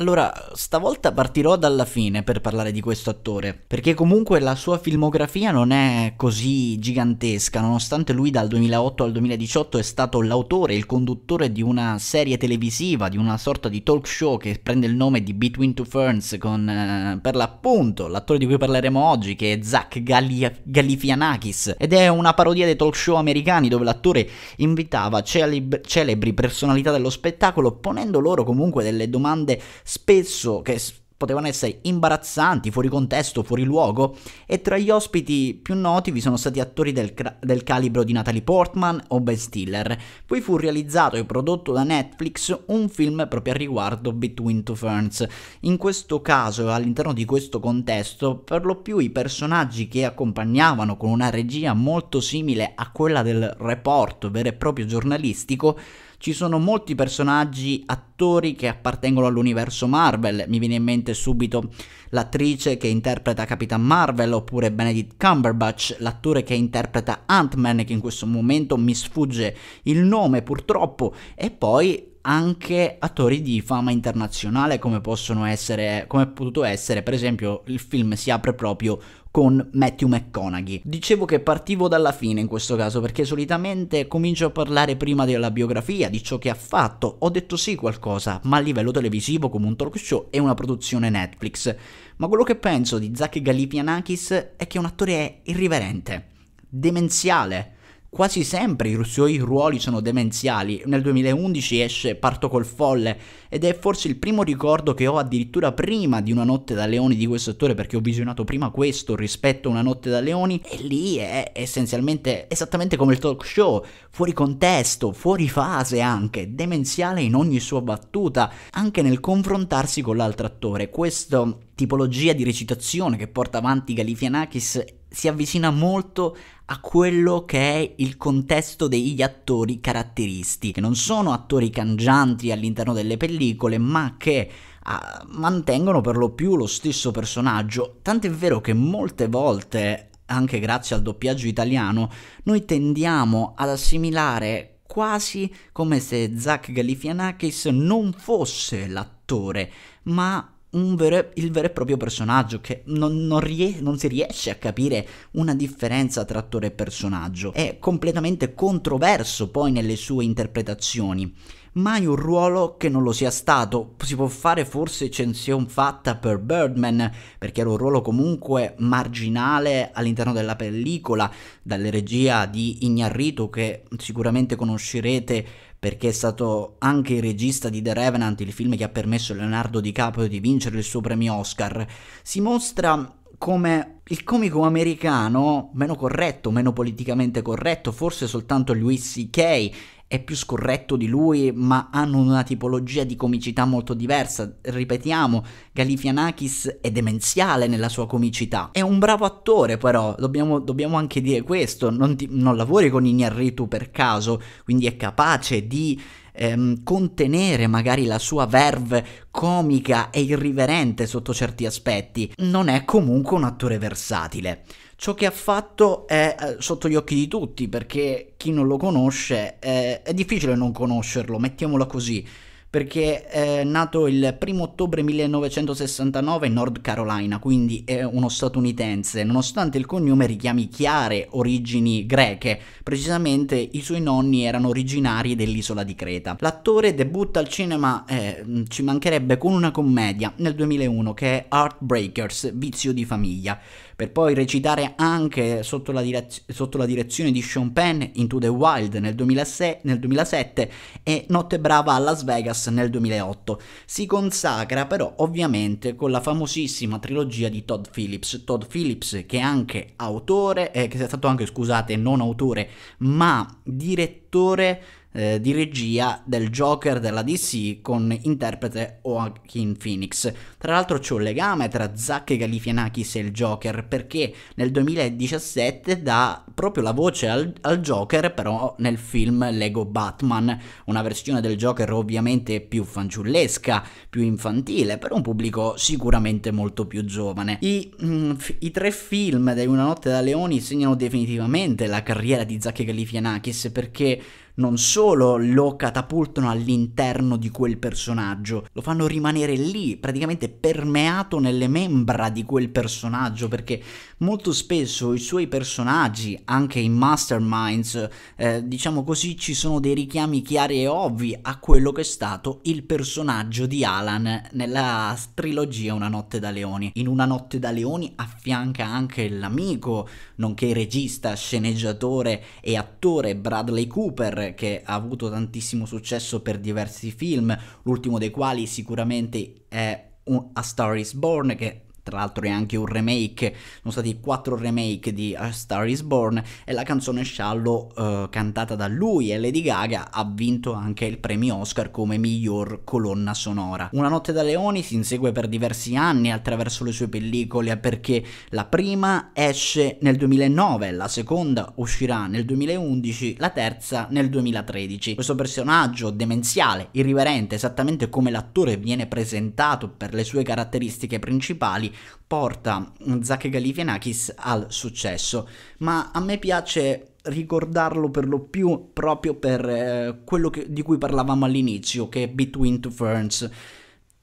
Allora, stavolta partirò dalla fine per parlare di questo attore, perché comunque la sua filmografia non è così gigantesca, nonostante lui dal 2008 al 2018 è stato l'autore, il conduttore di una serie televisiva, di una sorta di talk show che prende il nome di Between Two Ferns con, eh, per l'appunto, l'attore di cui parleremo oggi, che è Zach Galif- Galifianakis, ed è una parodia dei talk show americani dove l'attore invitava celebri, celebri personalità dello spettacolo ponendo loro comunque delle domande spesso che potevano essere imbarazzanti, fuori contesto, fuori luogo, e tra gli ospiti più noti vi sono stati attori del, del, calibro di Natalie Portman o Ben Stiller. Poi fu realizzato e prodotto da Netflix un film proprio a riguardo, Between Two Ferns. In questo caso, all'interno di questo contesto, per lo più i personaggi che accompagnavano con una regia molto simile a quella del report vero e proprio giornalistico, ci sono molti personaggi attori che appartengono all'universo Marvel, mi viene in mente subito l'attrice che interpreta Capitan Marvel oppure Benedict Cumberbatch, l'attore che interpreta Ant-Man che in questo momento mi sfugge il nome purtroppo e poi anche attori di fama internazionale come possono essere come è potuto essere per esempio il film si apre proprio con Matthew McConaughey. Dicevo che partivo dalla fine in questo caso perché solitamente comincio a parlare prima della biografia, di ciò che ha fatto. Ho detto sì qualcosa, ma a livello televisivo come un talk show e una produzione Netflix. Ma quello che penso di Zach Galifianakis è che un attore è irriverente, demenziale, Quasi sempre i suoi ruoli sono demenziali, nel 2011 esce Parto col folle ed è forse il primo ricordo che ho addirittura prima di Una notte da leoni di questo attore perché ho visionato prima questo rispetto a Una notte da leoni e lì è essenzialmente esattamente come il talk show, fuori contesto, fuori fase anche, demenziale in ogni sua battuta, anche nel confrontarsi con l'altro attore. Questa tipologia di recitazione che porta avanti Galifianakis si avvicina molto a quello che è il contesto degli attori caratteristi, che non sono attori cangianti all'interno delle pellicole, ma che uh, mantengono per lo più lo stesso personaggio. Tant'è vero che molte volte, anche grazie al doppiaggio italiano, noi tendiamo ad assimilare quasi come se Zach Galifianakis non fosse l'attore, ma vero, il vero e proprio personaggio che non, non, ries- non si riesce a capire una differenza tra attore e personaggio. È completamente controverso poi nelle sue interpretazioni mai un ruolo che non lo sia stato. Si può fare forse cension fatta per Birdman, perché era un ruolo comunque marginale all'interno della pellicola, dalla regia di Ignarrito che sicuramente conoscerete perché è stato anche il regista di The Revenant, il film che ha permesso a Leonardo DiCaprio di vincere il suo premio Oscar, si mostra come il comico americano meno corretto, meno politicamente corretto, forse soltanto Louis C.K è più scorretto di lui, ma hanno una tipologia di comicità molto diversa. Ripetiamo, Galifianakis è demenziale nella sua comicità. È un bravo attore, però, dobbiamo, dobbiamo anche dire questo. Non, ti, non lavori con Ignarritu per caso, quindi è capace di ehm, contenere magari la sua verve comica e irriverente sotto certi aspetti, non è comunque un attore versatile. Ciò che ha fatto è eh, sotto gli occhi di tutti, perché chi non lo conosce eh, è difficile non conoscerlo, mettiamola così perché è eh, nato il 1 ottobre 1969 in North Carolina, quindi è uno statunitense, nonostante il cognome richiami chiare origini greche, precisamente i suoi nonni erano originari dell'isola di Creta. L'attore debutta al cinema, eh, ci mancherebbe, con una commedia nel 2001 che è Heartbreakers, Vizio di famiglia per poi recitare anche sotto la, direz- sotto la direzione di Sean Penn Into the Wild nel, 2006, nel 2007 e Notte Brava a Las Vegas nel 2008. Si consacra però ovviamente con la famosissima trilogia di Todd Phillips, Todd Phillips che è anche autore, eh, che è stato anche scusate non autore ma direttore eh, di regia del Joker della DC con interprete Joaquin Phoenix. Tra l'altro c'è un legame tra Zack Galifianakis e il Joker perché nel 2017 dà proprio la voce al, al Joker però nel film Lego Batman, una versione del Joker ovviamente più fanciullesca, più infantile, per un pubblico sicuramente molto più giovane. I, mm, i tre film di Una notte da leoni segnano definitivamente la carriera di Zack Galifianakis perché non solo lo catapultano all'interno di quel personaggio, lo fanno rimanere lì, praticamente permeato nelle membra di quel personaggio, perché molto spesso i suoi personaggi, anche in Masterminds, eh, diciamo così, ci sono dei richiami chiari e ovvi a quello che è stato il personaggio di Alan nella trilogia Una notte da leoni. In Una notte da leoni affianca anche l'amico, nonché regista, sceneggiatore e attore Bradley Cooper, che ha avuto tantissimo successo per diversi film, l'ultimo dei quali sicuramente è un A Star is Born che tra l'altro è anche un remake, sono stati quattro remake di A Star Is Born e la canzone Shallow eh, cantata da lui e Lady Gaga ha vinto anche il premio Oscar come miglior colonna sonora. Una notte da leoni si insegue per diversi anni attraverso le sue pellicole perché la prima esce nel 2009, la seconda uscirà nel 2011, la terza nel 2013. Questo personaggio demenziale, irriverente, esattamente come l'attore viene presentato per le sue caratteristiche principali, porta Zach Galifianakis al successo, ma a me piace ricordarlo per lo più proprio per eh, quello che, di cui parlavamo all'inizio, che è Between Two Ferns.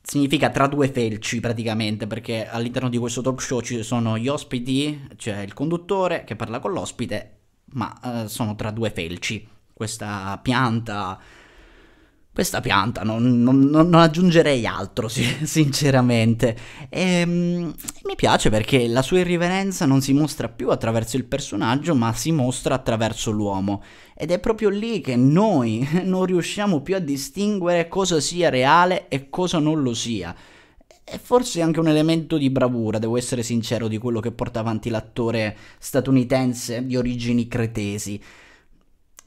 Significa tra due felci praticamente, perché all'interno di questo talk show ci sono gli ospiti, c'è cioè il conduttore che parla con l'ospite, ma eh, sono tra due felci. Questa pianta questa pianta, non, non, non aggiungerei altro, sinceramente. E, mm, mi piace perché la sua irriverenza non si mostra più attraverso il personaggio, ma si mostra attraverso l'uomo. Ed è proprio lì che noi non riusciamo più a distinguere cosa sia reale e cosa non lo sia. E forse anche un elemento di bravura, devo essere sincero, di quello che porta avanti l'attore statunitense di origini cretesi.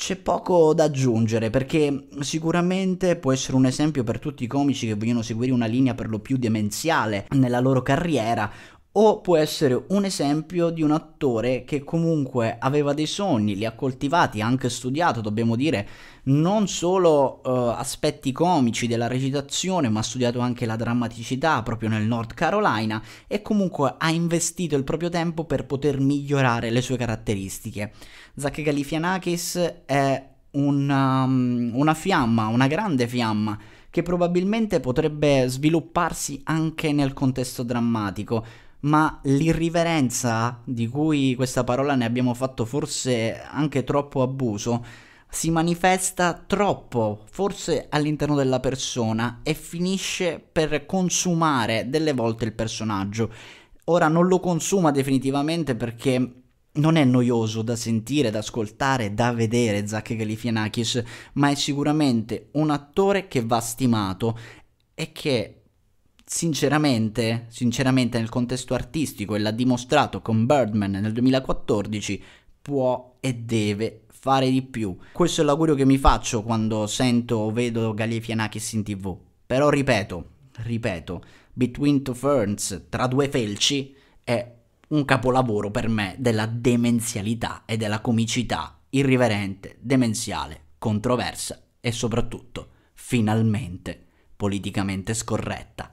C'è poco da aggiungere perché sicuramente può essere un esempio per tutti i comici che vogliono seguire una linea per lo più demenziale nella loro carriera o può essere un esempio di un attore che comunque aveva dei sogni, li ha coltivati, ha anche studiato, dobbiamo dire, non solo uh, aspetti comici della recitazione, ma ha studiato anche la drammaticità proprio nel North Carolina e comunque ha investito il proprio tempo per poter migliorare le sue caratteristiche. Zach Galifianakis è una, um, una fiamma, una grande fiamma che probabilmente potrebbe svilupparsi anche nel contesto drammatico ma l'irriverenza di cui questa parola ne abbiamo fatto forse anche troppo abuso si manifesta troppo, forse all'interno della persona e finisce per consumare delle volte il personaggio. Ora non lo consuma definitivamente perché non è noioso da sentire, da ascoltare, da vedere Zack Galifianakis, ma è sicuramente un attore che va stimato e che sinceramente, sinceramente nel contesto artistico, e l'ha dimostrato con Birdman nel 2014, può e deve fare di più. Questo è l'augurio che mi faccio quando sento o vedo Galie Fianakis in tv. Però ripeto, ripeto, Between Two Ferns, tra due felci, è un capolavoro per me della demenzialità e della comicità irriverente, demenziale, controversa e soprattutto, finalmente, politicamente scorretta.